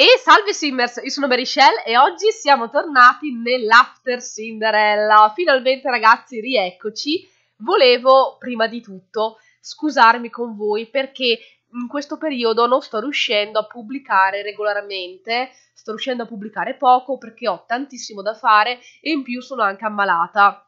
E salve Simmers, io sono Marichelle e oggi siamo tornati nell'After Cinderella. Finalmente ragazzi, rieccoci. Volevo prima di tutto scusarmi con voi perché in questo periodo non sto riuscendo a pubblicare regolarmente, sto riuscendo a pubblicare poco perché ho tantissimo da fare e in più sono anche ammalata.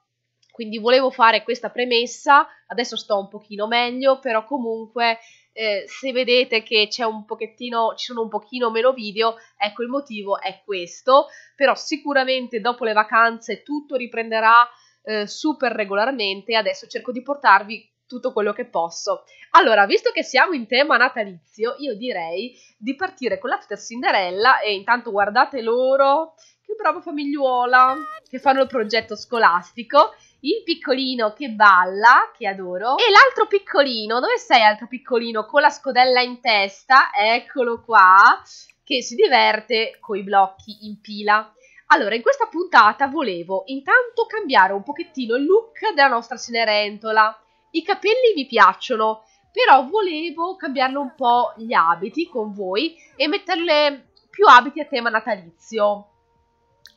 Quindi volevo fare questa premessa, adesso sto un pochino meglio, però comunque eh, se vedete che c'è un pochettino, ci sono un pochino meno video, ecco il motivo è questo, però sicuramente dopo le vacanze tutto riprenderà eh, super regolarmente adesso cerco di portarvi tutto quello che posso. Allora, visto che siamo in tema natalizio, io direi di partire con la l'After Cinderella e intanto guardate loro, che brava famigliuola, che fanno il progetto scolastico il piccolino che balla, che adoro, e l'altro piccolino, dove sei altro piccolino con la scodella in testa? Eccolo qua, che si diverte con i blocchi in pila. Allora, in questa puntata volevo intanto cambiare un pochettino il look della nostra Cenerentola. I capelli mi piacciono, però volevo cambiarle un po' gli abiti con voi e metterle più abiti a tema natalizio.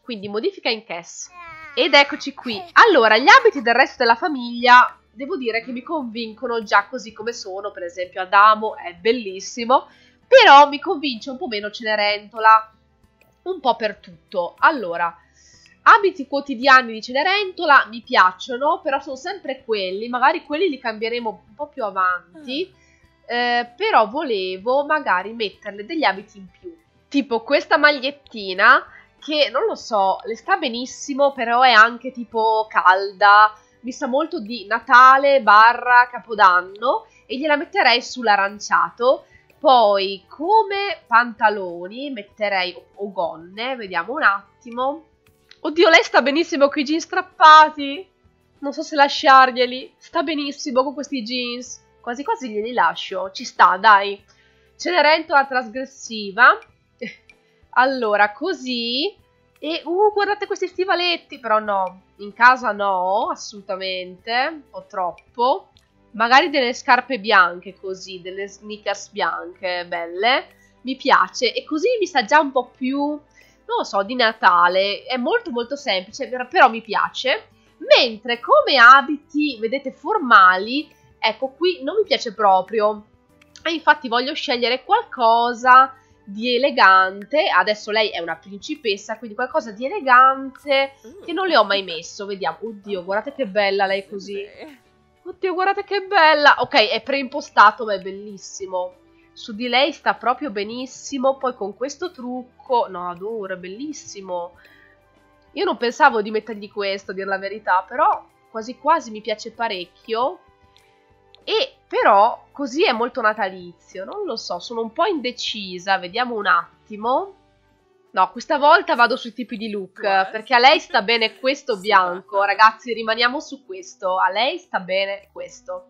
Quindi modifica in CAS. Ed eccoci qui. Allora, gli abiti del resto della famiglia, devo dire che mi convincono già così come sono. Per esempio, Adamo è bellissimo, però mi convince un po' meno Cenerentola, un po' per tutto. Allora, abiti quotidiani di Cenerentola mi piacciono, però sono sempre quelli. Magari quelli li cambieremo un po' più avanti. Ah. Eh, però volevo magari metterle degli abiti in più. Tipo questa magliettina che non lo so, le sta benissimo, però è anche tipo calda, mi sa molto di Natale barra Capodanno e gliela metterei sull'aranciato. Poi come pantaloni metterei o gonne, vediamo un attimo. Oddio, lei sta benissimo con i jeans strappati. Non so se lasciarglieli. Sta benissimo con questi jeans. Quasi quasi glieli lascio. Ci sta, dai. Cenerentola trasgressiva allora, così... E, uh, guardate questi stivaletti, però no, in casa no, assolutamente, o troppo. Magari delle scarpe bianche così, delle sneakers bianche, belle, mi piace. E così mi sa già un po' più, non lo so, di Natale, è molto molto semplice, però mi piace. Mentre come abiti, vedete, formali, ecco qui non mi piace proprio. E infatti voglio scegliere qualcosa di elegante. Adesso lei è una principessa, quindi qualcosa di elegante che non le ho mai messo. Vediamo. Oddio, guardate che bella lei così. Oddio, guardate che bella. Ok, è preimpostato, ma è bellissimo. Su di lei sta proprio benissimo. Poi con questo trucco... No, adoro, è bellissimo. Io non pensavo di mettergli questo, a dir la verità, però quasi quasi mi piace parecchio. E però così è molto natalizio, non lo so, sono un po' indecisa, vediamo un attimo. No, questa volta vado sui tipi di look, Guarda. perché a lei sta bene questo bianco, ragazzi, rimaniamo su questo, a lei sta bene questo.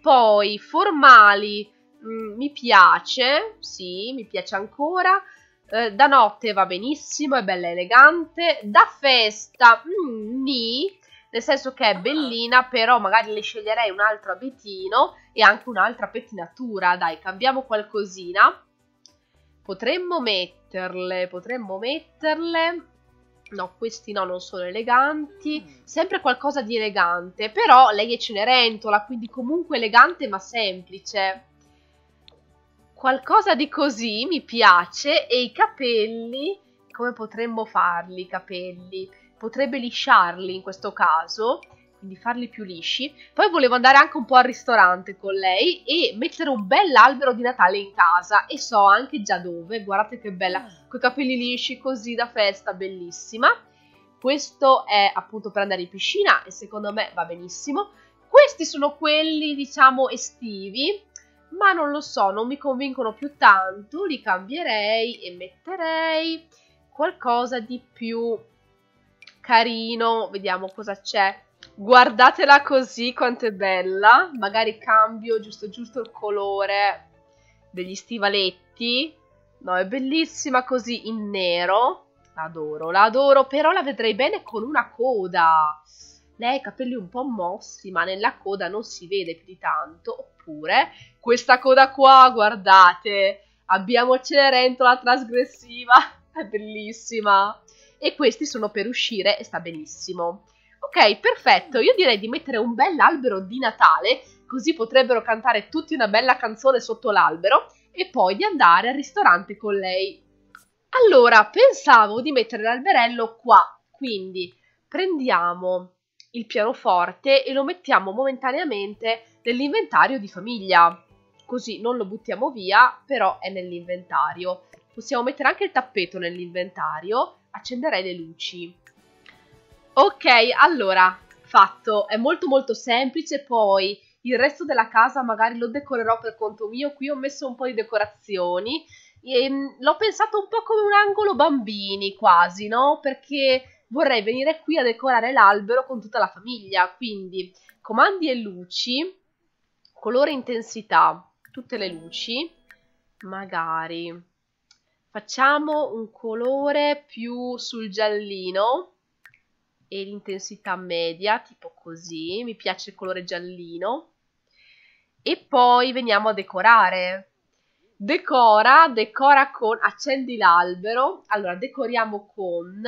Poi, formali, mh, mm, mi piace, sì, mi piace ancora. Eh, da notte va benissimo, è bella elegante. Da festa, mh, mm, ni, nel senso che è bellina, però magari le sceglierei un altro abitino e anche un'altra pettinatura, dai, cambiamo qualcosina. Potremmo metterle, potremmo metterle... No, questi no, non sono eleganti. Mm. Sempre qualcosa di elegante, però lei è Cenerentola, quindi comunque elegante ma semplice. Qualcosa di così mi piace e i capelli, come potremmo farli i capelli? potrebbe lisciarli in questo caso, quindi farli più lisci. Poi volevo andare anche un po' al ristorante con lei e mettere un bel albero di Natale in casa e so anche già dove, guardate che bella, ah. con i capelli lisci così da festa, bellissima. Questo è appunto per andare in piscina e secondo me va benissimo. Questi sono quelli, diciamo, estivi, ma non lo so, non mi convincono più tanto, li cambierei e metterei qualcosa di più carino, vediamo cosa c'è. Guardatela così quanto è bella, magari cambio giusto giusto il colore degli stivaletti. No, è bellissima così in nero. L'adoro, l'adoro, però la vedrei bene con una coda. Lei ha i capelli un po' mossi, ma nella coda non si vede più di tanto. Oppure questa coda qua, guardate, abbiamo Cenerentola trasgressiva, è bellissima e questi sono per uscire e sta benissimo. Ok, perfetto, io direi di mettere un bel albero di Natale, così potrebbero cantare tutti una bella canzone sotto l'albero e poi di andare al ristorante con lei. Allora, pensavo di mettere l'alberello qua, quindi prendiamo il pianoforte e lo mettiamo momentaneamente nell'inventario di famiglia. Così non lo buttiamo via, però è nell'inventario. Possiamo mettere anche il tappeto nell'inventario accenderei le luci. Ok, allora, fatto. È molto molto semplice, poi il resto della casa magari lo decorerò per conto mio. Qui ho messo un po' di decorazioni. Ehm, l'ho pensato un po' come un angolo bambini quasi, no? Perché vorrei venire qui a decorare l'albero con tutta la famiglia. Quindi comandi e luci, colore intensità, tutte le luci, magari Facciamo un colore più sul giallino e l'intensità media, tipo così, mi piace il colore giallino. E poi veniamo a decorare. Decora, decora con, accendi l'albero, allora decoriamo con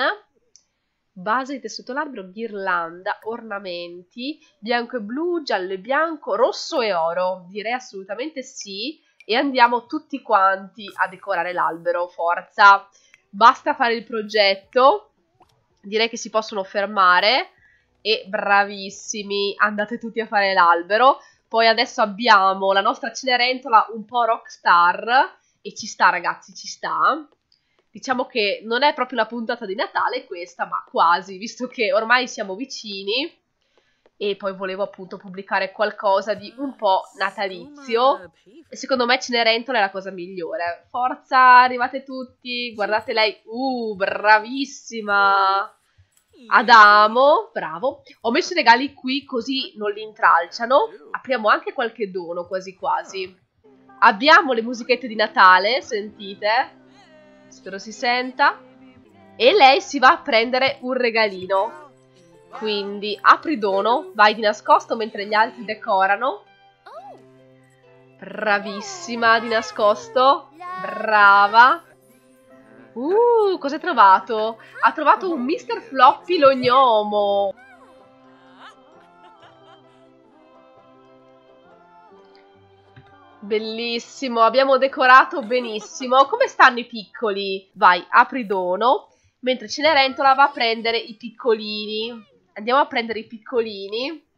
base di tessuto l'albero, ghirlanda, ornamenti, bianco e blu, giallo e bianco, rosso e oro. Direi assolutamente sì, e andiamo tutti quanti a decorare l'albero, forza. Basta fare il progetto, direi che si possono fermare e bravissimi, andate tutti a fare l'albero. Poi adesso abbiamo la nostra Cenerentola un po' rockstar e ci sta ragazzi, ci sta. Diciamo che non è proprio la puntata di Natale questa, ma quasi, visto che ormai siamo vicini e poi volevo appunto pubblicare qualcosa di un po' natalizio. E Secondo me Cenerentola è la cosa migliore. Forza, arrivate tutti, guardate lei, uh, bravissima! Adamo, bravo. Ho messo i regali qui così non li intralciano. Apriamo anche qualche dono quasi quasi. Abbiamo le musichette di Natale, sentite? Spero si senta. E lei si va a prendere un regalino. Quindi apri dono, vai di nascosto mentre gli altri decorano. Bravissima di nascosto. Brava. Uh, cosa hai trovato? Ha trovato un Mr. Floppy lo gnomo. Bellissimo, abbiamo decorato benissimo. Come stanno i piccoli? Vai, apri dono, mentre Cenerentola va a prendere i piccolini. Andiamo a prendere i piccolini.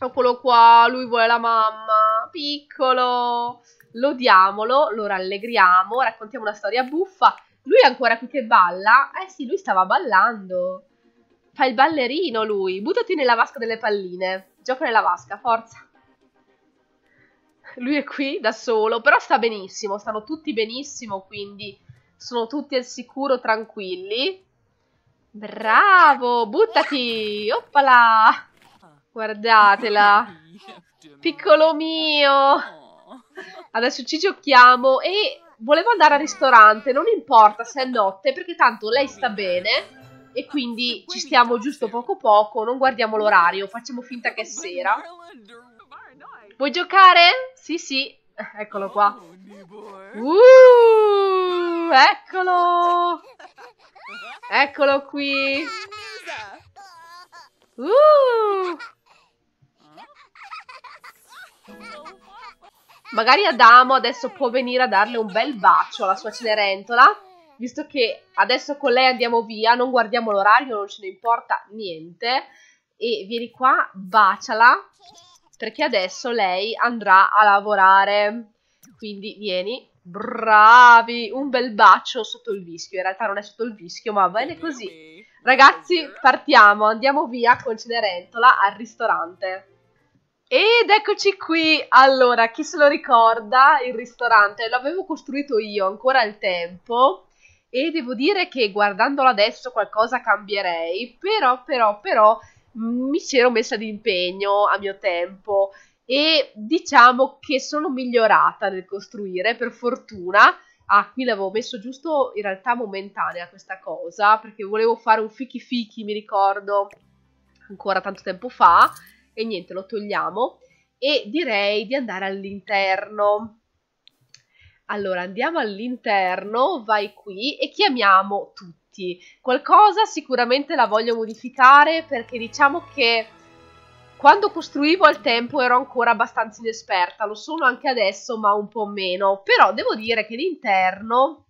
Eccolo qua, lui vuole la mamma. Piccolo. Lodiamolo, lo rallegriamo, raccontiamo una storia buffa. Lui è ancora qui che balla. Eh sì, lui stava ballando. Fa il ballerino lui. Buttati nella vasca delle palline. Gioca nella vasca, forza. Lui è qui da solo, però sta benissimo, stanno tutti benissimo, quindi sono tutti al sicuro, tranquilli. Bravo, buttati! Oppala! Guardatela! Piccolo mio! Adesso ci giochiamo e volevo andare al ristorante, non importa se è notte, perché tanto lei sta bene e quindi ci stiamo giusto poco poco, non guardiamo l'orario, facciamo finta che è sera. Vuoi giocare? Sì, sì, eccolo qua. Uh, eccolo! Eccolo qui! Uh! Magari Adamo adesso può venire a darle un bel bacio alla sua Cenerentola, visto che adesso con lei andiamo via, non guardiamo l'orario, non ce ne importa niente. E vieni qua, baciala, perché adesso lei andrà a lavorare. Quindi vieni, Bravi, un bel bacio sotto il vischio. In realtà non è sotto il vischio, ma bene così. Ragazzi, partiamo, andiamo via con Cenerentola al ristorante. Ed eccoci qui. Allora, chi se lo ricorda, il ristorante l'avevo costruito io ancora al tempo e devo dire che guardandolo adesso qualcosa cambierei, però però però mi c'ero messa d'impegno a mio tempo e diciamo che sono migliorata nel costruire, per fortuna. Ah, qui l'avevo messo giusto in realtà momentanea questa cosa, perché volevo fare un fichi fichi, mi ricordo, ancora tanto tempo fa, e niente, lo togliamo. E direi di andare all'interno. Allora, andiamo all'interno, vai qui e chiamiamo tutti. Qualcosa sicuramente la voglio modificare perché diciamo che quando costruivo al tempo ero ancora abbastanza inesperta, lo sono anche adesso, ma un po' meno. Però devo dire che l'interno,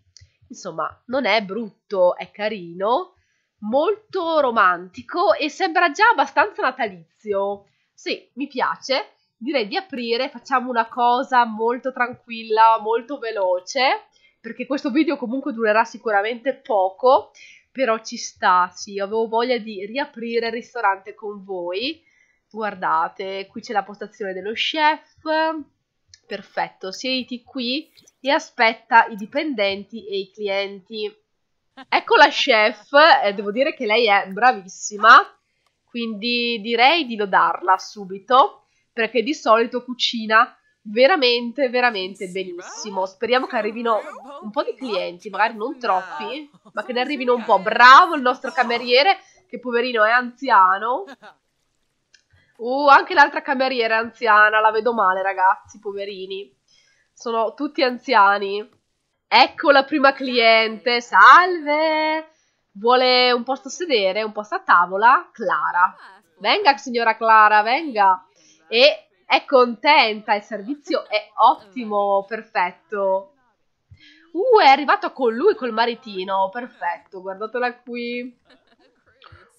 insomma, non è brutto, è carino, molto romantico e sembra già abbastanza natalizio. Sì, mi piace. Direi di aprire, facciamo una cosa molto tranquilla, molto veloce, perché questo video comunque durerà sicuramente poco, però ci sta, sì, avevo voglia di riaprire il ristorante con voi guardate, qui c'è la postazione dello chef, perfetto, siediti qui e aspetta i dipendenti e i clienti. Ecco la chef, eh, devo dire che lei è bravissima, quindi direi di lodarla subito, perché di solito cucina veramente, veramente benissimo. Speriamo che arrivino un po' di clienti, magari non troppi, ma che ne arrivino un po'. Bravo il nostro cameriere, che poverino è anziano, Uh, anche l'altra cameriera è anziana, la vedo male, ragazzi, poverini. Sono tutti anziani. Ecco la prima cliente, salve! Vuole un posto a sedere, un posto a tavola? Clara. Venga, signora Clara, venga. E è contenta, il servizio è ottimo, perfetto. Uh, è arrivato con lui, col maritino, perfetto, guardatela qui.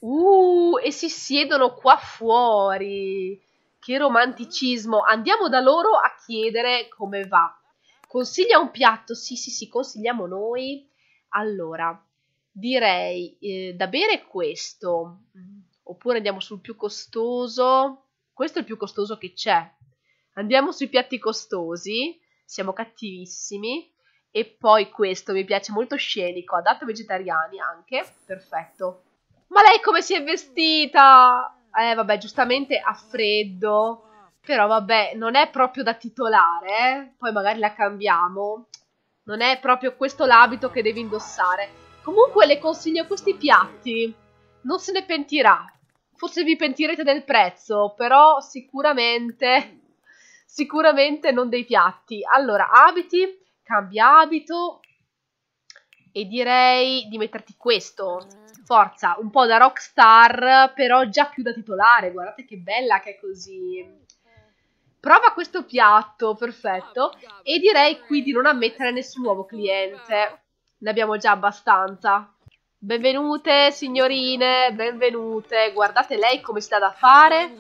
Uh, e si siedono qua fuori. Che romanticismo. Andiamo da loro a chiedere come va. Consiglia un piatto? Sì, sì, sì, consigliamo noi. Allora, direi eh, da bere questo. Oppure andiamo sul più costoso. Questo è il più costoso che c'è. Andiamo sui piatti costosi. Siamo cattivissimi. E poi questo mi piace molto scenico, adatto ai vegetariani anche. Perfetto. Ma lei come si è vestita? Eh, vabbè, giustamente a freddo. Però vabbè, non è proprio da titolare, eh? Poi magari la cambiamo. Non è proprio questo l'abito che devi indossare. Comunque le consiglio questi piatti. Non se ne pentirà. Forse vi pentirete del prezzo, però sicuramente sicuramente non dei piatti. Allora, abiti, cambia abito e direi di metterti questo forza, un po' da rockstar, però già più da titolare. Guardate che bella che è così. Prova questo piatto, perfetto, e direi qui di non ammettere nessun nuovo cliente. Ne abbiamo già abbastanza. Benvenute signorine, benvenute. Guardate lei come si dà da fare.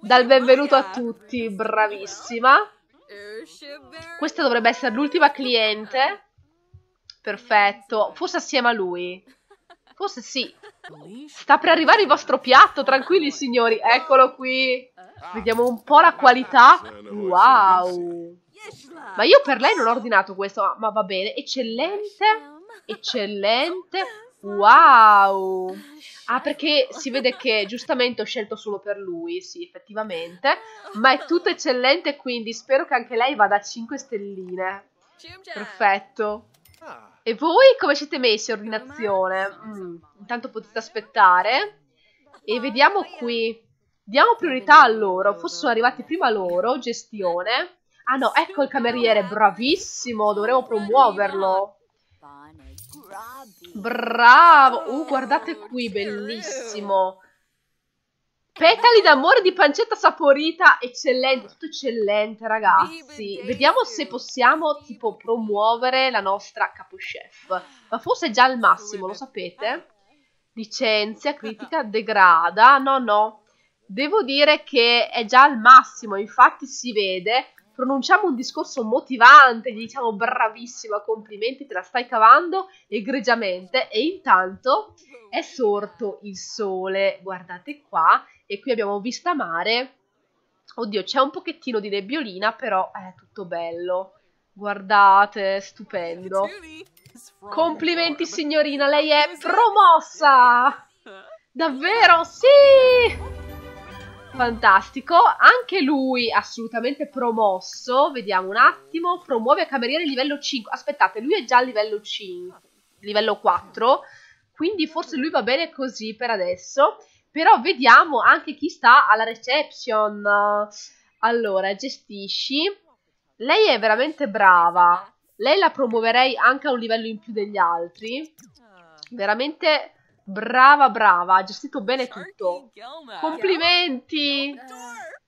Dal benvenuto a tutti, bravissima. Questa dovrebbe essere l'ultima cliente. Perfetto, forse assieme a lui. Forse sì. Sta per arrivare il vostro piatto, tranquilli signori. Eccolo qui. Vediamo un po' la qualità. Wow. Ma io per lei non ho ordinato questo, ma va bene. Eccellente. Eccellente. Wow. Ah, perché si vede che giustamente ho scelto solo per lui, sì, effettivamente. Ma è tutto eccellente, quindi spero che anche lei vada a 5 stelline. Perfetto. Ah. E voi come siete messi in ordinazione? Mm. Intanto potete aspettare. E vediamo qui. Diamo priorità a loro. Forse sono arrivati prima loro. Gestione. Ah no, ecco il cameriere. Bravissimo. Dovremmo promuoverlo. Bravo. Uh, guardate qui. Bellissimo. Petali d'amore di pancetta saporita, eccellente, tutto eccellente ragazzi. Vediamo se possiamo tipo promuovere la nostra capochef. Ma forse è già al massimo, lo sapete? Licenzia, critica, degrada. No, no. Devo dire che è già al massimo, infatti si vede. Pronunciamo un discorso motivante, gli diciamo bravissima, complimenti, te la stai cavando egregiamente. E intanto è sorto il sole, guardate qua e qui abbiamo vista mare. Oddio, c'è un pochettino di nebbiolina, però è tutto bello. Guardate, stupendo. Complimenti signorina, lei è promossa! Davvero? Sì! Fantastico, anche lui assolutamente promosso. Vediamo un attimo, promuove a cameriere livello 5. Aspettate, lui è già a livello 5, livello 4, quindi forse lui va bene così per adesso. Però vediamo anche chi sta alla reception. Allora, gestisci. Lei è veramente brava. Lei la promuoverei anche a un livello in più degli altri. Veramente brava, brava. Ha gestito bene tutto. Complimenti.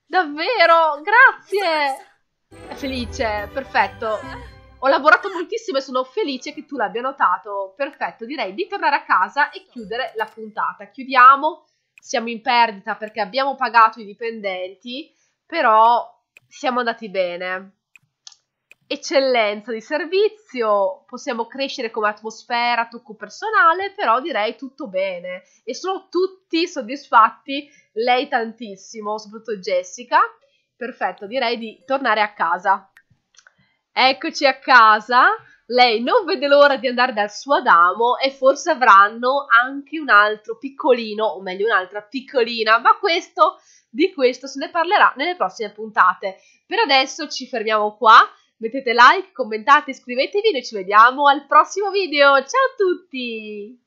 Davvero, grazie. È felice, perfetto. Ho lavorato moltissimo e sono felice che tu l'abbia notato. Perfetto, direi di tornare a casa e chiudere la puntata. Chiudiamo siamo in perdita perché abbiamo pagato i dipendenti, però siamo andati bene. Eccellenza di servizio, possiamo crescere come atmosfera, tocco personale, però direi tutto bene e sono tutti soddisfatti, lei tantissimo, soprattutto Jessica. Perfetto, direi di tornare a casa. Eccoci a casa lei non vede l'ora di andare dal suo Adamo e forse avranno anche un altro piccolino, o meglio un'altra piccolina, ma questo, di questo se ne parlerà nelle prossime puntate. Per adesso ci fermiamo qua, mettete like, commentate, iscrivetevi, noi ci vediamo al prossimo video, ciao a tutti!